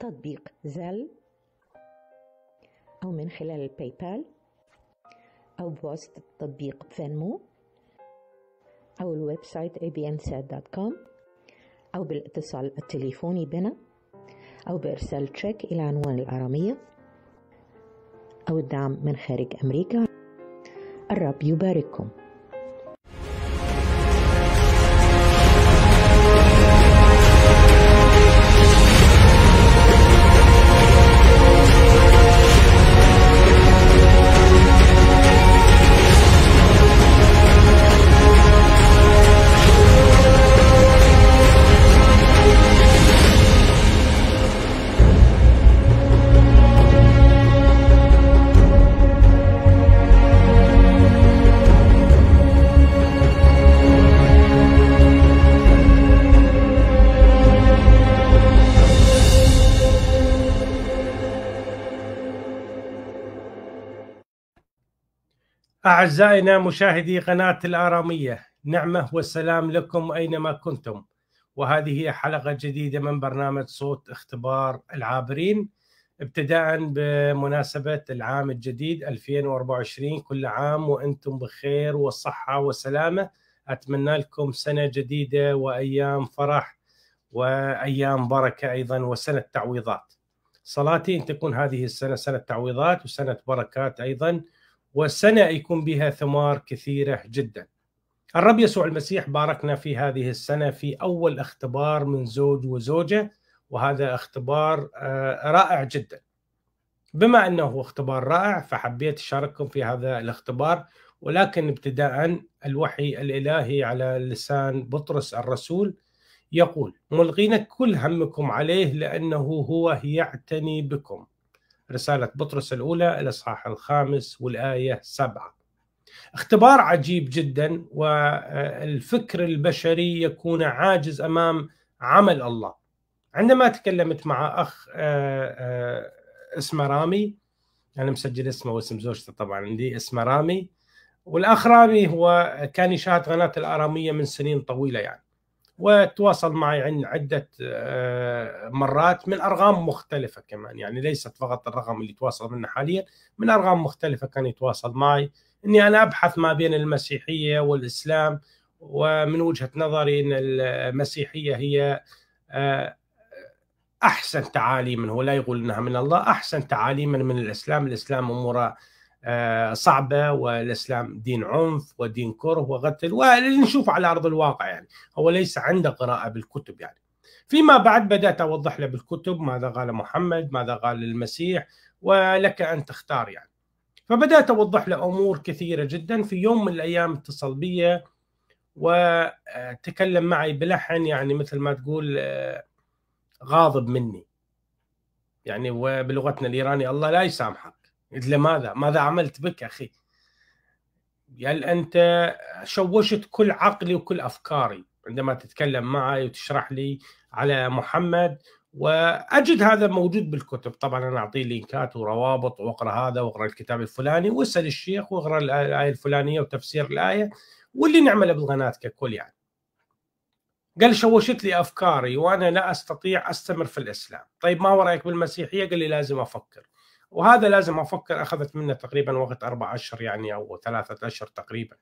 تطبيق زل أو من خلال الباي بال أو بواسطة تطبيق فينمو أو الويب سايت abmsat.com أو بالاتصال التليفوني بنا أو بإرسال تشيك إلى عنوان الآرامية أو الدعم من خارج أمريكا الرب يبارككم أعزائنا مشاهدي قناة الآرامية نعمة والسلام لكم أينما كنتم وهذه هي حلقة جديدة من برنامج صوت اختبار العابرين ابتداء بمناسبة العام الجديد 2024 كل عام وأنتم بخير والصحة والسلامة أتمنى لكم سنة جديدة وأيام فرح وأيام بركة أيضا وسنة تعويضات صلاتي أن تكون هذه السنة سنة تعويضات وسنة بركات أيضا والسنة يكون بها ثمار كثيرة جدا الرب يسوع المسيح باركنا في هذه السنة في أول اختبار من زوج وزوجة وهذا اختبار آه، رائع جدا بما أنه اختبار رائع فحبيت أشارككم في هذا الاختبار ولكن ابتداء الوحي الإلهي على لسان بطرس الرسول يقول ملغين كل همكم عليه لأنه هو يعتني بكم رسالة بطرس الأولى الإصحاح الخامس والآية سبعة اختبار عجيب جدا والفكر البشري يكون عاجز أمام عمل الله عندما تكلمت مع أخ آه، آه، اسمه رامي أنا مسجل اسمه واسم زوجته طبعا عندي اسمه رامي والأخ رامي هو كان يشاهد قناة الآرامية من سنين طويلة يعني وتواصل معي عن عدة آه، مرات من أرقام مختلفة كمان يعني ليست فقط الرقم اللي تواصل منه حاليا من أرقام مختلفة كان يتواصل معي أني أنا أبحث ما بين المسيحية والإسلام ومن وجهة نظري أن المسيحية هي آه، أحسن تعاليما هو لا يقول أنها من الله أحسن تعاليما من الإسلام الإسلام أموره آه، صعبه والاسلام دين عنف ودين كره وقتل واللي نشوفه على ارض الواقع يعني هو ليس عنده قراءه بالكتب يعني فيما بعد بدات اوضح له بالكتب ماذا قال محمد ماذا قال المسيح ولك ان تختار يعني فبدات اوضح له امور كثيره جدا في يوم من الايام اتصل بي وتكلم معي بلحن يعني مثل ما تقول آه، غاضب مني يعني وبلغتنا الايراني الله لا يسامحك لماذا؟ ماذا عملت بك أخي؟ قال أنت شوشت كل عقلي وكل أفكاري عندما تتكلم معي وتشرح لي على محمد واجد هذا موجود بالكتب طبعا انا اعطيه لينكات وروابط واقرا هذا واقرا الكتاب الفلاني واسال الشيخ واقرا الايه الفلانيه وتفسير الايه واللي نعمله بالقناه ككل يعني. قال شوشت لي افكاري وانا لا استطيع استمر في الاسلام، طيب ما هو رايك بالمسيحيه؟ قال لي لازم افكر. وهذا لازم افكر اخذت منه تقريبا وقت اربع اشهر يعني او ثلاثه اشهر تقريبا.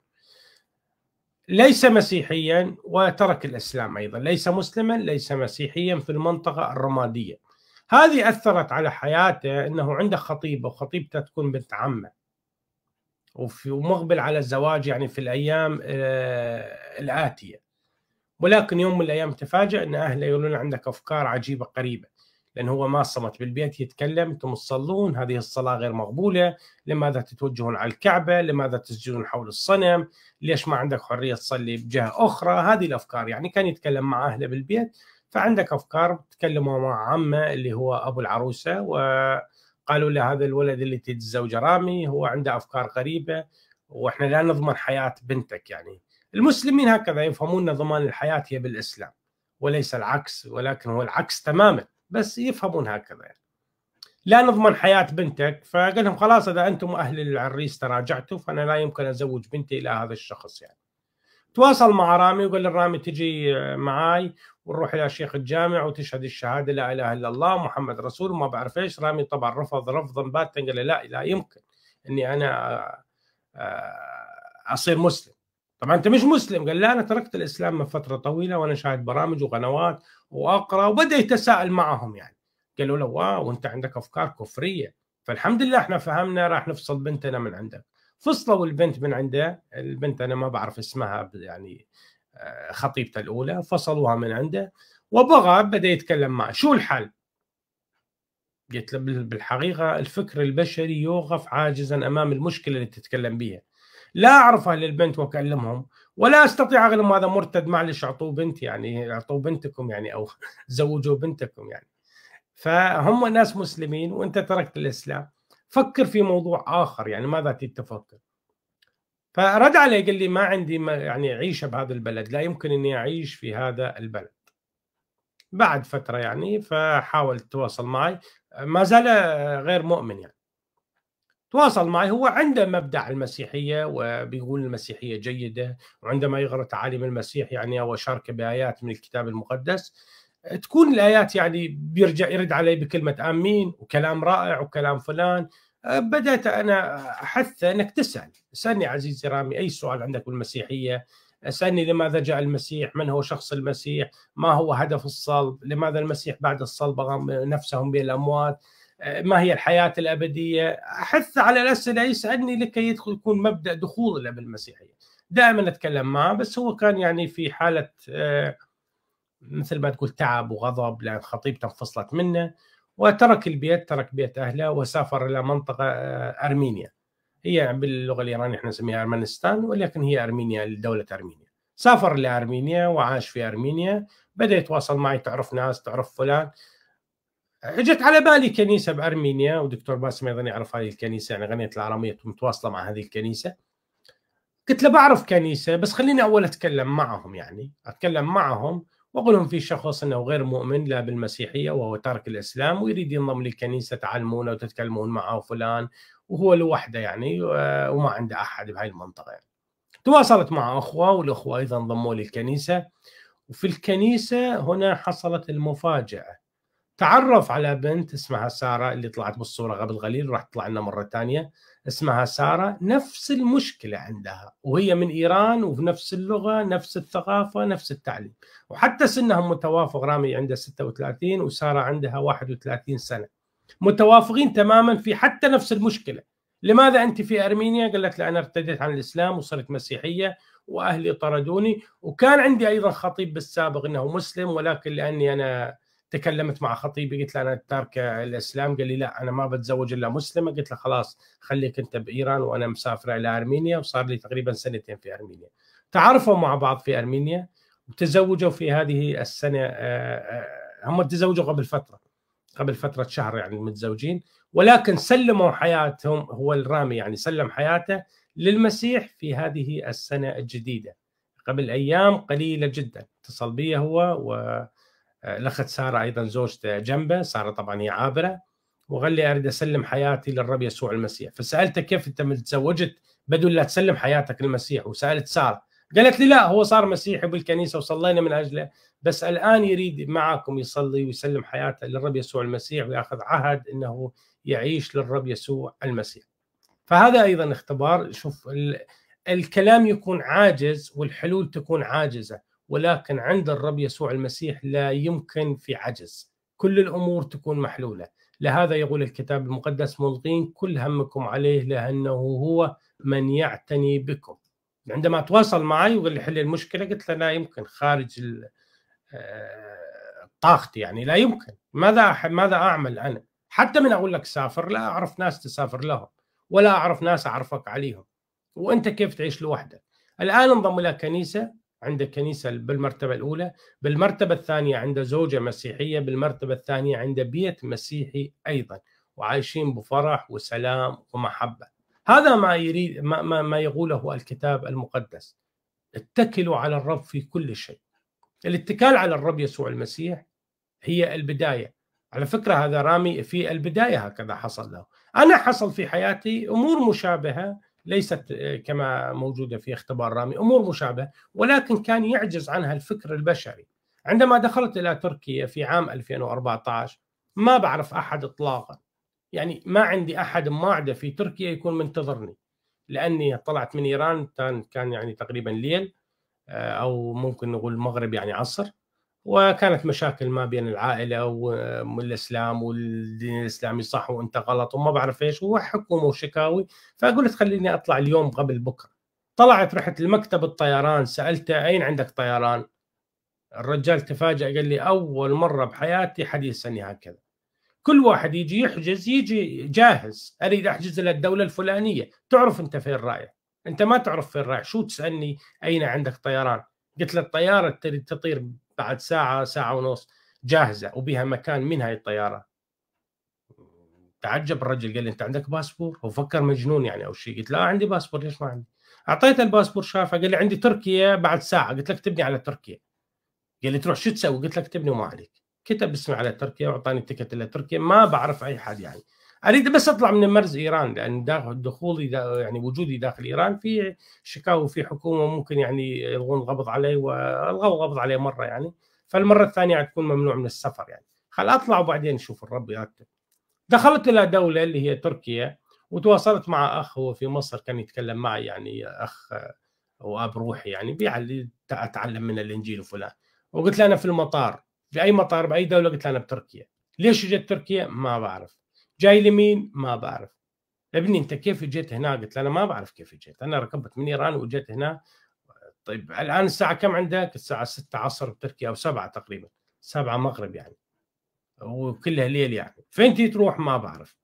ليس مسيحيا وترك الاسلام ايضا، ليس مسلما ليس مسيحيا في المنطقه الرماديه. هذه اثرت على حياته انه عنده خطيبه وخطيبته تكون بنت عمه. وفي ومقبل على الزواج يعني في الايام آه، الاتيه. ولكن يوم من الايام تفاجئ ان اهله يقولون عندك افكار عجيبه قريبه. لأن هو ما صمت بالبيت يتكلم أنتم تصلون هذه الصلاة غير مقبولة لماذا تتوجهون على الكعبة لماذا تسجدون حول الصنم ليش ما عندك حرية تصلي بجهة أخرى هذه الأفكار يعني كان يتكلم مع أهله بالبيت فعندك أفكار تكلموا مع عمه اللي هو أبو العروسة وقالوا له هذا الولد اللي تتزوج رامي هو عنده أفكار غريبة وإحنا لا نضمن حياة بنتك يعني المسلمين هكذا يفهمون ضمان الحياة هي بالإسلام وليس العكس ولكن هو العكس تماما بس يفهمون هكذا يعني. لا نضمن حياه بنتك فقال لهم خلاص اذا انتم اهل العريس تراجعتوا فانا لا يمكن ازوج بنتي الى هذا الشخص يعني. تواصل مع رامي وقال للرامي تجي معاي ونروح الى شيخ الجامع وتشهد الشهاده لا اله الا الله محمد رسول وما بعرف ايش رامي طبعا رفض رفضا باتا قال لا لا يمكن اني انا آه، آه، اصير مسلم طبعا انت مش مسلم قال لا انا تركت الاسلام من فتره طويله وانا شاهد برامج وقنوات واقرا وبدا يتساءل معهم يعني قالوا له واو وانت عندك افكار كفريه فالحمد لله احنا فهمنا راح نفصل بنتنا من عندك فصلوا البنت من عنده البنت انا ما بعرف اسمها يعني آه، خطيبته الاولى فصلوها من عنده وبغى بدا يتكلم معه شو الحل؟ قلت له بالحقيقه الفكر البشري يوقف عاجزا امام المشكله اللي تتكلم بها لا اعرف اهل البنت واكلمهم ولا استطيع اغلم هذا مرتد معلش اعطوه بنت يعني اعطوه بنتكم يعني او زوجوا بنتكم يعني فهم ناس مسلمين وانت تركت الاسلام فكر في موضوع اخر يعني ماذا تفكر فرد علي قال لي ما عندي ما يعني عيشه بهذا البلد لا يمكن اني اعيش في هذا البلد بعد فتره يعني فحاول تواصل معي ما زال غير مؤمن يعني تواصل معي هو عنده مبدع المسيحيه وبيقول المسيحيه جيده وعندما يقرا تعاليم المسيح يعني او شارك بايات من الكتاب المقدس تكون الايات يعني بيرجع يرد علي بكلمه امين وكلام رائع وكلام فلان أه، بدات انا احث انك تسال اسالني عزيزي رامي اي سؤال عندك بالمسيحيه اسالني لماذا جاء المسيح؟ من هو شخص المسيح؟ ما هو هدف الصلب؟ لماذا المسيح بعد الصلب نفسهم بالاموات؟ ما هي الحياه الابديه احث على الاسئله يسعدني لكي يدخل يكون مبدا دخول الى بالمسيحيه دائما اتكلم معه بس هو كان يعني في حاله آه، مثل ما تقول تعب وغضب لان خطيبته انفصلت منه وترك البيت ترك بيت اهله وسافر الى منطقه آه، ارمينيا هي باللغه الايرانيه احنا نسميها ارمنستان ولكن هي ارمينيا لدوله ارمينيا سافر لارمينيا وعاش في ارمينيا بدا يتواصل معي تعرف ناس تعرف فلان اجت على بالي كنيسه بارمينيا ودكتور باسم ايضا يعرف هذه الكنيسه يعني غنيه العراميه متواصله مع هذه الكنيسه قلت له بعرف كنيسه بس خليني اول اتكلم معهم يعني اتكلم معهم واقول لهم في شخص انه غير مؤمن لا بالمسيحيه وهو تارك الاسلام ويريد ينضم للكنيسه تعلمونه وتتكلمون معه وفلان وهو لوحده يعني وما عنده احد بهاي المنطقه يعني. تواصلت مع اخوه والاخوه ايضا انضموا للكنيسه وفي الكنيسه هنا حصلت المفاجاه تعرف على بنت اسمها ساره اللي طلعت بالصوره قبل قليل راح تطلع لنا مره ثانيه اسمها ساره نفس المشكله عندها وهي من ايران نفس اللغه نفس الثقافه نفس التعليم وحتى سنهم متوافق رامي عنده 36 وساره عندها 31 سنه متوافقين تماما في حتى نفس المشكله لماذا انت في ارمينيا قالت لي انا ارتديت عن الاسلام وصرت مسيحيه واهلي طردوني وكان عندي ايضا خطيب بالسابق انه مسلم ولكن لاني انا تكلمت مع خطيبي قلت له انا تاركه الاسلام قال لي لا انا ما بتزوج الا مسلمه قلت له خلاص خليك انت بايران وانا مسافره الى ارمينيا وصار لي تقريبا سنتين في ارمينيا تعرفوا مع بعض في ارمينيا وتزوجوا في هذه السنه آه، آه، هم تزوجوا قبل فتره قبل فتره شهر يعني متزوجين ولكن سلموا حياتهم هو الرامي يعني سلم حياته للمسيح في هذه السنه الجديده قبل ايام قليله جدا اتصل بي هو و الاخت ساره ايضا زوجته جنبه ساره طبعا هي عابره وقال لي اريد اسلم حياتي للرب يسوع المسيح فسالته كيف انت تزوجت بدل لا تسلم حياتك للمسيح وسالت ساره قالت لي لا هو صار مسيحي بالكنيسه وصلينا من اجله بس الان يريد معكم يصلي ويسلم حياته للرب يسوع المسيح وياخذ عهد انه يعيش للرب يسوع المسيح. فهذا ايضا اختبار شوف الكلام يكون عاجز والحلول تكون عاجزه ولكن عند الرب يسوع المسيح لا يمكن في عجز كل الأمور تكون محلولة لهذا يقول الكتاب المقدس ملقين كل همكم عليه لأنه هو من يعتني بكم عندما تواصل معي وقال لي حل المشكلة قلت له لا يمكن خارج آه، طاقتي يعني لا يمكن ماذا ماذا أعمل أنا حتى من أقول لك سافر لا أعرف ناس تسافر لهم ولا أعرف ناس أعرفك عليهم وأنت كيف تعيش لوحدك الآن انضم إلى كنيسة عنده كنيسة بالمرتبة الأولى بالمرتبة الثانية عنده زوجة مسيحية بالمرتبة الثانية عنده بيت مسيحي أيضا وعايشين بفرح وسلام ومحبة هذا ما يريد ما, ما, ما يقوله الكتاب المقدس اتكلوا على الرب في كل شيء الاتكال على الرب يسوع المسيح هي البداية على فكرة هذا رامي في البداية هكذا حصل له أنا حصل في حياتي أمور مشابهة ليست آه، كما موجوده في اختبار رامي امور مشابهه ولكن كان يعجز عنها الفكر البشري عندما دخلت الى تركيا في عام 2014 ما بعرف احد اطلاقا يعني ما عندي احد معده في تركيا يكون منتظرني لاني طلعت من ايران كان كان يعني تقريبا ليل آه، او ممكن نقول المغرب يعني عصر وكانت مشاكل ما بين العائله والاسلام والدين الاسلامي صح وانت غلط وما بعرف ايش وحكومه وشكاوي فقلت خليني اطلع اليوم قبل بكره طلعت رحت لمكتب الطيران سالته اين عندك طيران؟ الرجال تفاجأ قال لي أول مرة بحياتي حد يسالني هكذا كل واحد يجي يحجز يجي جاهز أريد أحجز للدولة الفلانية تعرف أنت فين رايح أنت ما تعرف فين رايح شو تسألني أين عندك طيران قلت له الطيارة تريد تطير بعد ساعه ساعه ونص جاهزه وبها مكان من هاي الطياره تعجب الرجل قال لي انت عندك باسبور هو فكر مجنون يعني او شيء قلت لا عندي باسبور ليش ما عندي اعطيته الباسبور شافه قال لي عندي تركيا بعد ساعه قلت لك تبني على تركيا قال لي تروح شو تسوي قلت لك تبني وما عليك كتب اسمي على تركيا واعطاني تكت الى تركيا ما بعرف اي حد يعني اريد بس اطلع من مرز ايران لان داخل دخولي دا يعني وجودي داخل ايران في شكاوي في حكومه ممكن يعني يلغون القبض علي والغوا القبض علي مره يعني فالمره الثانيه تكون ممنوع من السفر يعني خل اطلع وبعدين نشوف الرب يرتب دخلت الى دوله اللي هي تركيا وتواصلت مع اخ هو في مصر كان يتكلم معي يعني اخ واب روحي يعني بيعلي اتعلم من الانجيل وفلان وقلت له انا في المطار في اي مطار باي دوله قلت له انا بتركيا ليش اجت تركيا ما بعرف جاي لمين ما بعرف ابني انت كيف جيت هنا قلت له انا ما بعرف كيف جيت انا ركبت من ايران وجيت هنا طيب الان الساعه كم عندك الساعه 6 عصر بتركيا او 7 تقريبا 7 مغرب يعني وكلها ليل يعني فين تروح ما بعرف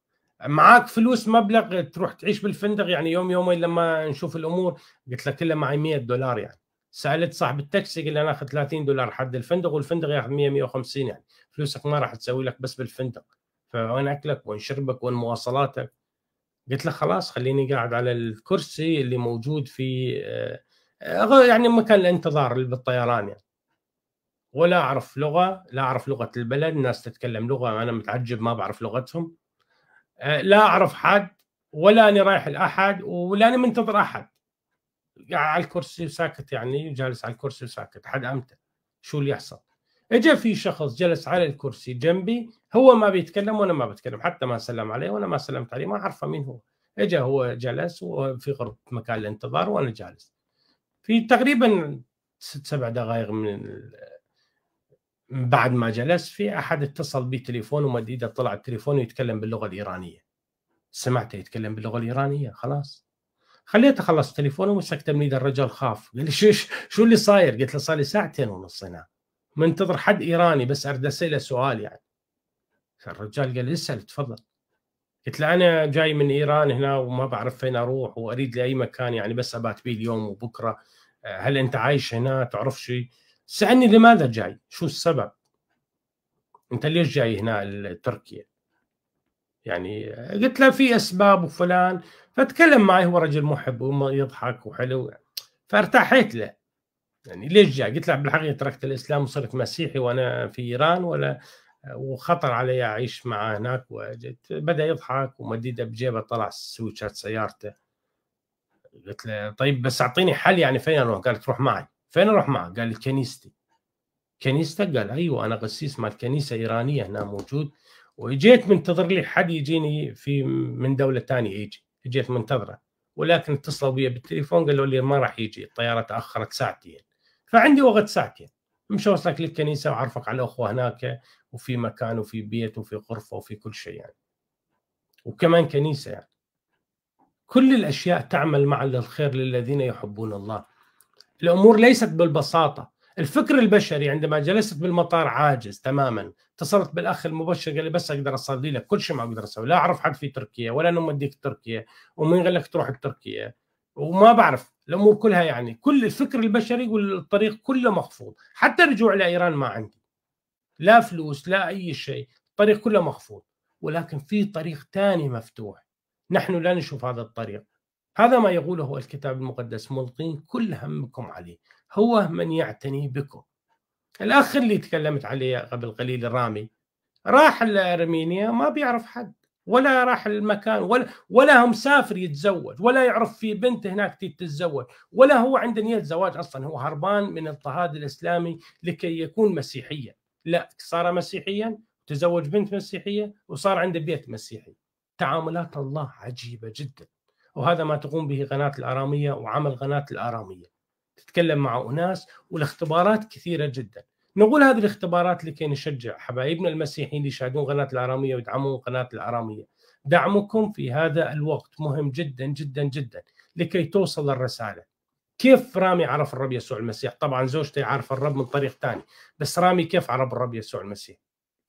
معاك فلوس مبلغ تروح تعيش بالفندق يعني يوم يومين لما نشوف الامور قلت له كلها معي 100 دولار يعني سالت صاحب التاكسي قال انا اخذ 30 دولار حد الفندق والفندق ياخذ 100 150 يعني فلوسك ما راح تسوي لك بس بالفندق فوين اكلك وين شربك وين مواصلاتك قلت له خلاص خليني قاعد على الكرسي اللي موجود في آه، آه، يعني مكان الانتظار اللي بالطيران يعني ولا اعرف لغه لا اعرف لغه البلد الناس تتكلم لغه انا متعجب ما بعرف لغتهم آه، لا اعرف حد ولا اني رايح لاحد ولا اني منتظر احد قاعد على الكرسي وساكت يعني جالس على الكرسي وساكت حد امتى شو اللي يحصل اجى في شخص جلس على الكرسي جنبي هو ما بيتكلم وانا ما بتكلم حتى ما سلم عليه وانا ما سلمت عليه ما عرفه مين هو اجى هو جلس وفي غرفه مكان الانتظار وانا جالس في تقريبا ست سبع دقائق من بعد ما جلس في احد اتصل بي تليفون وما ايده طلع التليفون ويتكلم باللغه الايرانيه سمعته يتكلم باللغه الايرانيه خلاص خليته خلص تليفونه ومسكته من ايد الرجل خاف قال لي شو شو اللي صاير؟ قلت له صار لي ساعتين ونص هناك منتظر حد ايراني بس ارد اساله سؤال يعني الرجال قال اسال تفضل قلت له انا جاي من ايران هنا وما بعرف فين اروح واريد لاي مكان يعني بس ابات به اليوم وبكره آه، هل انت عايش هنا تعرف شيء سالني لماذا جاي شو السبب انت ليش جاي هنا تركيا يعني آه، قلت له في اسباب وفلان فتكلم معي هو رجل محب ويضحك وحلو يعني. فارتحيت له يعني ليش جاء؟ قلت له بالحقيقه تركت الاسلام وصرت مسيحي وانا في ايران ولا وخطر علي اعيش معاه هناك وجيت بدا يضحك ومديده بجيبه طلع سويتشات سيارته قلت له طيب بس اعطيني حل يعني فين اروح؟ قال تروح معي فين اروح معه؟ قال لي كنيستي كنيستك؟ قال ايوه انا قسيس مال كنيسه ايرانيه هنا موجود وجيت منتظر لي حد يجيني في من دوله ثانيه يجي جيت منتظره ولكن اتصلوا بي بالتليفون قالوا لي ما راح يجي الطياره تاخرت ساعتين فعندي وقت ساكن مش اوصلك للكنيسه واعرفك على الاخوه هناك وفي مكان وفي بيت وفي غرفه وفي كل شيء يعني وكمان كنيسه يعني كل الاشياء تعمل مع الخير للذين يحبون الله الامور ليست بالبساطه الفكر البشري عندما جلست بالمطار عاجز تماما اتصلت بالاخ المبشر قال لي بس اقدر اصلي لك كل شيء ما اقدر اسوي لا اعرف حد في تركيا ولا نمديك موديك تركيا ومين قال لك تروح تركيا وما بعرف الامور كلها يعني كل الفكر البشري والطريق كله مخفوض حتى الرجوع لايران ما عندي لا فلوس لا اي شيء الطريق كله مخفوض ولكن في طريق ثاني مفتوح نحن لا نشوف هذا الطريق هذا ما يقوله الكتاب المقدس ملقين كل همكم عليه هو من يعتني بكم الاخ اللي تكلمت عليه قبل قليل الرامي راح لارمينيا ما بيعرف حد ولا راح المكان ولا ولا هم سافر يتزوج ولا يعرف في بنت هناك تتزوج ولا هو عنده نيه زواج اصلا هو هربان من اضطهاد الاسلامي لكي يكون مسيحيا لا صار مسيحيا تزوج بنت مسيحيه وصار عنده بيت مسيحي تعاملات الله عجيبه جدا وهذا ما تقوم به قناه الاراميه وعمل قناه الاراميه تتكلم مع اناس والاختبارات كثيره جدا نقول هذه الاختبارات لكي نشجع حبايبنا المسيحيين اللي يشاهدون قناه الاراميه ويدعمون قناه الاراميه دعمكم في هذا الوقت مهم جدا جدا جدا لكي توصل الرساله كيف رامي عرف الرب يسوع المسيح طبعا زوجتي عارف الرب من طريق ثاني بس رامي كيف عرف الرب يسوع المسيح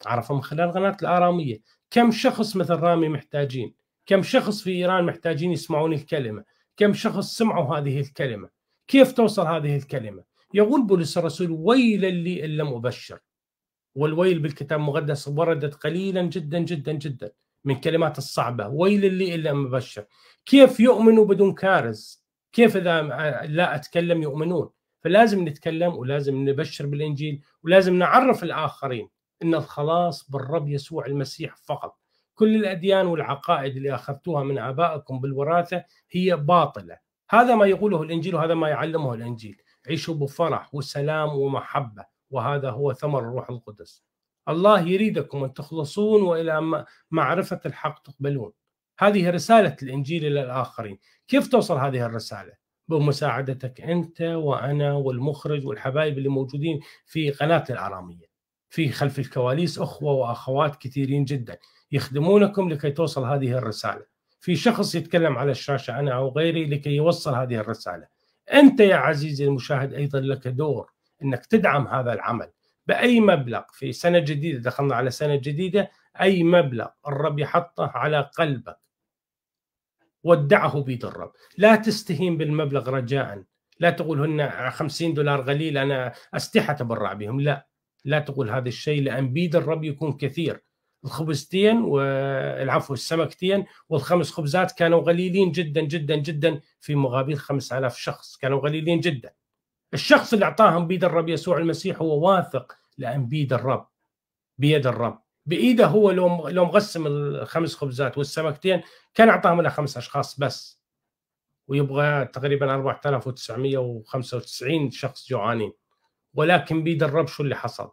عرفه من خلال قناه الاراميه كم شخص مثل رامي محتاجين كم شخص في ايران محتاجين يسمعون الكلمه كم شخص سمعوا هذه الكلمه كيف توصل هذه الكلمه يقول بولس الرسول ويل لي إن لم أبشر والويل بالكتاب المقدس وردت قليلا جدا جدا جدا من كلمات الصعبة ويل لي إن لم أبشر كيف يؤمنوا بدون كارز كيف إذا لا أتكلم يؤمنون فلازم نتكلم ولازم نبشر بالإنجيل ولازم نعرف الآخرين أن الخلاص بالرب يسوع المسيح فقط كل الأديان والعقائد اللي أخذتوها من آبائكم بالوراثة هي باطلة هذا ما يقوله الإنجيل وهذا ما يعلمه الإنجيل عيشوا بفرح وسلام ومحبة وهذا هو ثمر الروح القدس الله يريدكم أن تخلصون وإلى معرفة الحق تقبلون هذه رسالة الإنجيل إلى الآخرين كيف توصل هذه الرسالة؟ بمساعدتك أنت وأنا والمخرج والحبايب اللي موجودين في قناة الآرامية في خلف الكواليس أخوة وأخوات كثيرين جدا يخدمونكم لكي توصل هذه الرسالة في شخص يتكلم على الشاشة أنا أو غيري لكي يوصل هذه الرسالة أنت يا عزيزي المشاهد أيضا لك دور أنك تدعم هذا العمل بأي مبلغ في سنة جديدة دخلنا على سنة جديدة أي مبلغ الرب يحطه على قلبك ودعه بيد الرب لا تستهين بالمبلغ رجاء لا تقول هن 50 دولار قليل أنا أستحت تبرع بهم لا لا تقول هذا الشيء لأن بيد الرب يكون كثير الخبزتين والعفو السمكتين والخمس خبزات كانوا قليلين جدا جدا جدا في مقابل 5000 شخص كانوا قليلين جدا الشخص اللي اعطاهم بيد الرب يسوع المسيح هو واثق لان بيد الرب بيد الرب بايده هو لو لو مقسم الخمس خبزات والسمكتين كان اعطاهم لخمس اشخاص بس ويبغى تقريبا 4995 شخص جوعانين ولكن بيد الرب شو اللي حصل؟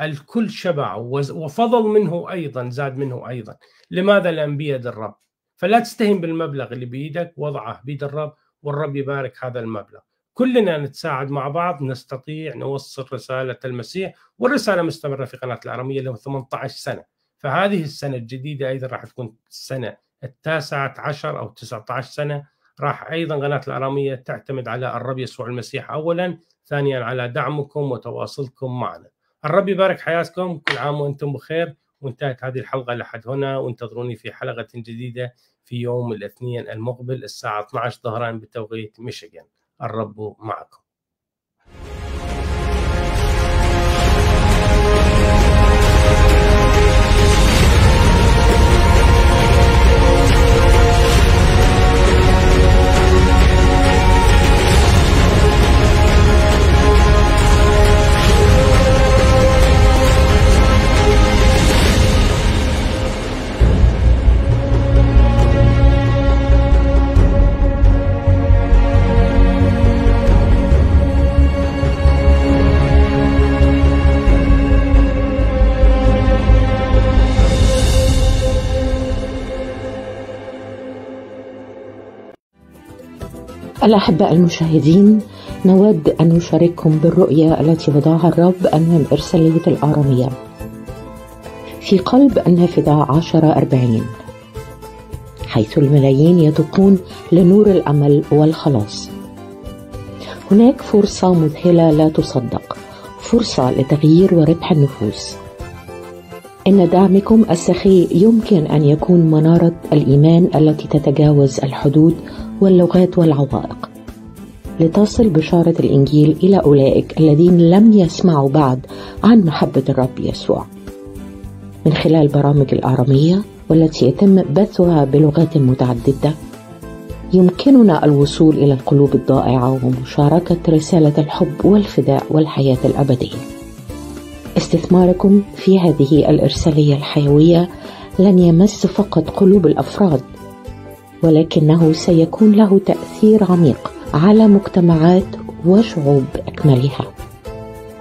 الكل شبع وفضل منه ايضا زاد منه ايضا لماذا لان بيد الرب فلا تستهين بالمبلغ اللي بايدك وضعه بيد الرب والرب يبارك هذا المبلغ كلنا نتساعد مع بعض نستطيع نوصل رسالة المسيح والرسالة مستمرة في قناة العربية له 18 سنة فهذه السنة الجديدة أيضا راح تكون السنة التاسعة عشر أو 19 سنة راح أيضا قناة الأرامية تعتمد على الرب يسوع المسيح أولا ثانيا على دعمكم وتواصلكم معنا الرب يبارك حياتكم كل عام وانتم بخير وانتهت هذه الحلقه لحد هنا وانتظروني في حلقه جديده في يوم الاثنين المقبل الساعه 12 ظهرا بتوقيت ميشيغان الرب معكم الأحباء المشاهدين نود أن نشارككم بالرؤية التي وضعها الرب أمام إرسالية الآرامية في قلب النافذة عشرة أربعين حيث الملايين يدقون لنور الأمل والخلاص هناك فرصة مذهلة لا تصدق فرصة لتغيير وربح النفوس إن دعمكم السخي يمكن أن يكون منارة الإيمان التي تتجاوز الحدود واللغات والعوائق لتصل بشارة الإنجيل إلى أولئك الذين لم يسمعوا بعد عن محبة الرب يسوع من خلال برامج الآرامية والتي يتم بثها بلغات متعددة يمكننا الوصول إلى القلوب الضائعة ومشاركة رسالة الحب والفداء والحياة الأبدية استثماركم في هذه الإرسالية الحيوية لن يمس فقط قلوب الأفراد ولكنه سيكون له تاثير عميق على مجتمعات وشعوب اكملها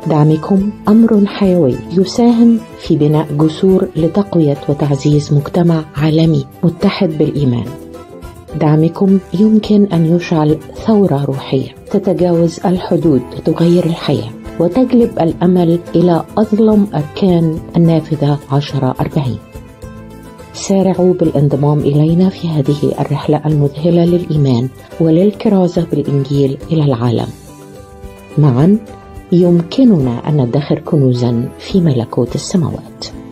دعمكم امر حيوي يساهم في بناء جسور لتقويه وتعزيز مجتمع عالمي متحد بالايمان دعمكم يمكن ان يشعل ثوره روحيه تتجاوز الحدود لتغير الحياه وتجلب الامل الى اظلم اركان النافذه 1040 سارعوا بالانضمام إلينا في هذه الرحلة المذهلة للإيمان وللكرازة بالإنجيل إلى العالم معا يمكننا أن ندخر كنوزا في ملكوت السماوات